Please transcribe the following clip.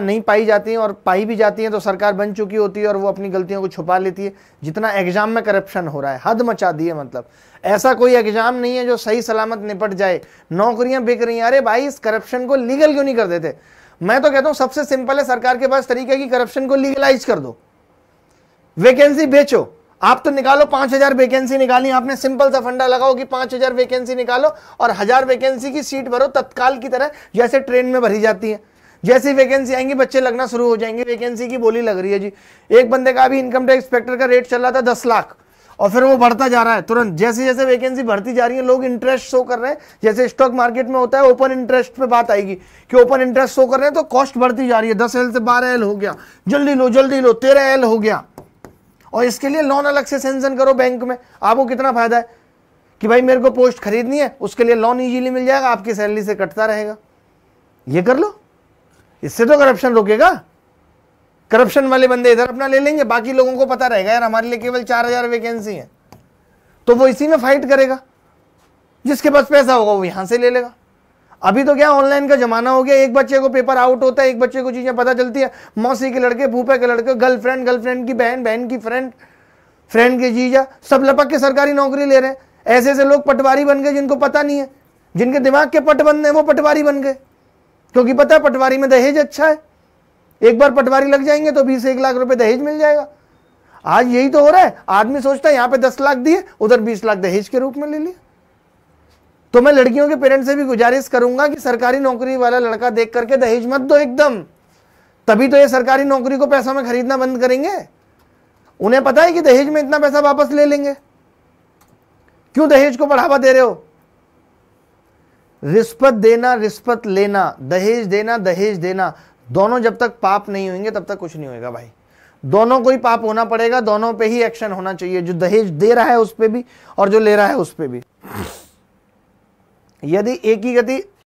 नहीं पाई जाती हैं और पाई भी जाती हैं तो सरकार बन चुकी होती है और वो अपनी गलतियों को छुपा लेती है जितना एग्जाम में करप्शन हो रहा है हद मचा दी है मतलब ऐसा कोई एग्जाम नहीं है जो सही सलामत निपट जाए नौकरियां बिक रही हैं अरे भाई इस करप्शन को लीगल क्यों नहीं कर देते मैं तो कहता हूं सबसे सिंपल है सरकार के पास तरीके की करप्शन को लीगलाइज कर दो वैकेंसी बेचो आप तो निकालो पांच हजार वैकेंसी निकाली आपने सिंपल सा फंडा लगाओ कि पांच हजार वैकेंसी निकालो और हजार वैकेंसी की सीट भरो तत्काल की तरह जैसे ट्रेन में भरी जाती है जैसी वैकेंसी आएंगी बच्चे लगना शुरू हो जाएंगे वैकेंसी की बोली लग रही है जी एक बंदे का अभी इनकम टैक्स इंस्पेक्टर का रेट चल रहा था दस लाख और फिर वो बढ़ता जा रहा है तुरंत जैसे जैसे वैकेंसी बढ़ती जा रही है लोग इंटरेस्ट शो कर रहे हैं जैसे स्टॉक मार्केट में होता है ओपन इंटरेस्ट पे बात आएगी कि ओपन इंटरेस्ट शो कर रहे हैं तो कॉस्ट बढ़ती जा रही है दस एल से बारह एल हो गया जल्दी लो जल्दी लो तेरह एल हो गया और इसके लिए लोन अलग से सेंशन करो बैंक में आपको कितना फायदा है कि भाई मेरे को पोस्ट खरीदनी है उसके लिए लोन इजिली मिल जाएगा आपकी सैलरी से कटता रहेगा ये कर लो इससे तो करप्शन रोकेगा करप्शन वाले बंदे इधर अपना ले लेंगे बाकी लोगों को पता रहेगा यार हमारे लिए केवल चार हजार वैकेंसी है तो वो इसी में फाइट करेगा जिसके पास पैसा होगा वो यहां से ले लेगा अभी तो क्या ऑनलाइन का जमाना हो गया एक बच्चे को पेपर आउट होता है एक बच्चे को चीजें पता चलती है मौसी के लड़के भूपे के लड़के गर्लफ्रेंड गर्लफ्रेंड की बहन बहन की फ्रेंड फ्रेंड के जीजा सब लपक के सरकारी नौकरी ले रहे हैं ऐसे ऐसे लोग पटवारी बन गए जिनको पता नहीं है जिनके दिमाग के पट बंद हैं वो पटवारी बन गए क्योंकि पता है पटवारी में दहेज अच्छा है एक बार पटवारी लग जाएंगे तो बीस एक लाख रुपए दहेज मिल जाएगा आज यही तो हो रहा है आदमी सोचता है यहां पे दस लाख दिए उधर बीस लाख दहेज के रूप में ले लिया तो मैं लड़कियों के पेरेंट्स से भी गुजारिश करूंगा कि सरकारी नौकरी वाला लड़का देख करके दहेज मत दो एकदम तभी तो ये सरकारी नौकरी को पैसों में खरीदना बंद करेंगे उन्हें पता है कि दहेज में इतना पैसा वापस ले लेंगे क्यों दहेज को बढ़ावा दे रहे हो रिस्पत देना रिस्पत लेना दहेज देना दहेज देना दोनों जब तक पाप नहीं होंगे तब तक कुछ नहीं होएगा भाई दोनों को ही पाप होना पड़ेगा दोनों पे ही एक्शन होना चाहिए जो दहेज दे रहा है उस पर भी और जो ले रहा है उस पर भी यदि एक ही गति